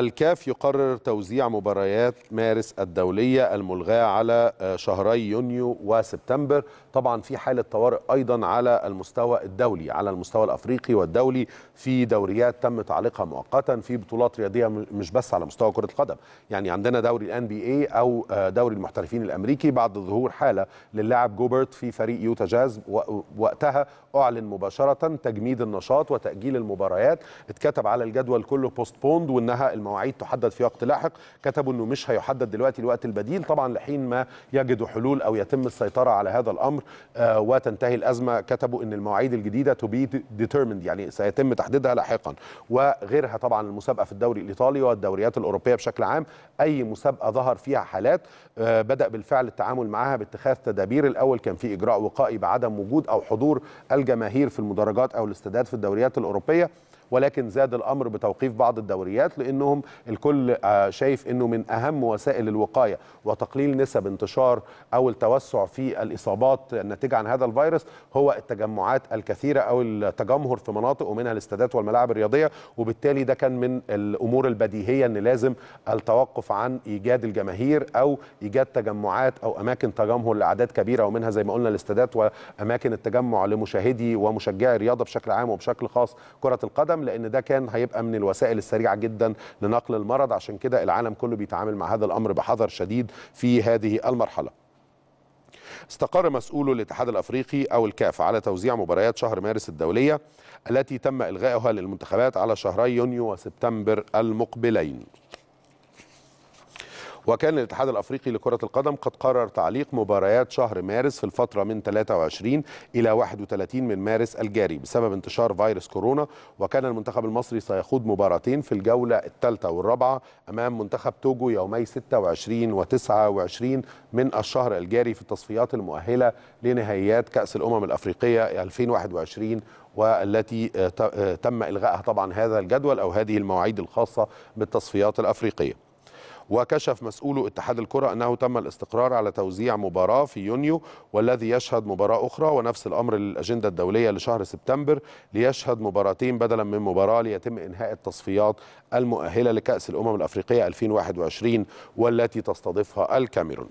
الكاف يقرر توزيع مباريات مارس الدولية الملغاة على آه، شهري يونيو وسبتمبر طبعا في حالة طوارئ أيضا على المستوى الدولي على المستوى الأفريقي والدولي في دوريات تم تعليقها مؤقتا في بطولات رياضية مش بس على مستوى كرة القدم يعني عندنا دوري الان بي اي أو آه، دوري المحترفين الأمريكي بعد ظهور حالة للاعب جوبرت في فريق يوتا جاز وقتها أعلن مباشرة تجميد النشاط وتأجيل المباريات اتكتب على الجدول كله بوستبوند وإنها المواعيد تحدد في وقت لاحق كتبوا انه مش هيحدد دلوقتي الوقت البديل طبعا لحين ما يجدوا حلول او يتم السيطره على هذا الامر آه، وتنتهي الازمه كتبوا ان المواعيد الجديده تو بي ديترمند يعني سيتم تحديدها لاحقا وغيرها طبعا المسابقه في الدوري الايطالي والدوريات الاوروبيه بشكل عام اي مسابقه ظهر فيها حالات آه، بدا بالفعل التعامل معها باتخاذ تدابير الاول كان في اجراء وقائي بعدم وجود او حضور الجماهير في المدرجات او الاستادات في الدوريات الاوروبيه ولكن زاد الامر بتوقيف بعض الدوريات لانهم الكل آه، شايف انه من اهم وسائل الوقايه وتقليل نسب انتشار او التوسع في الاصابات الناتجه عن هذا الفيروس هو التجمعات الكثيره او التجمهر في مناطق ومنها الاستادات والملاعب الرياضيه وبالتالي ده كان من الامور البديهيه ان لازم التوقف عن ايجاد الجماهير او ايجاد تجمعات او اماكن تجمهر لاعداد كبيره ومنها زي ما قلنا الاستادات واماكن التجمع لمشاهدي ومشجعي الرياضه بشكل عام وبشكل خاص كره القدم القدم لان ده كان هيبقى من الوسائل السريعه جدا لنقل المرض عشان كده العالم كله بيتعامل مع هذا الامر بحذر شديد في هذه المرحله استقر مسؤولو الاتحاد الافريقي او الكاف على توزيع مباريات شهر مارس الدوليه التي تم الغائها للمنتخبات على شهري يونيو وسبتمبر المقبلين وكان الاتحاد الافريقي لكره القدم قد قرر تعليق مباريات شهر مارس في الفتره من 23 الى 31 من مارس الجاري بسبب انتشار فيروس كورونا وكان المنتخب المصري سيخوض مباراتين في الجوله الثالثه والرابعه امام منتخب توجو يومي 26 و 29 من الشهر الجاري في التصفيات المؤهله لنهائيات كاس الامم الافريقيه 2021 والتي تم الغائها طبعا هذا الجدول او هذه المواعيد الخاصه بالتصفيات الافريقيه وكشف مسؤول اتحاد الكرة أنه تم الاستقرار على توزيع مباراة في يونيو والذي يشهد مباراة أخرى ونفس الأمر للأجندة الدولية لشهر سبتمبر ليشهد مباراتين بدلا من مباراة ليتم إنهاء التصفيات المؤهلة لكأس الأمم الأفريقية 2021 والتي تستضيفها الكاميرون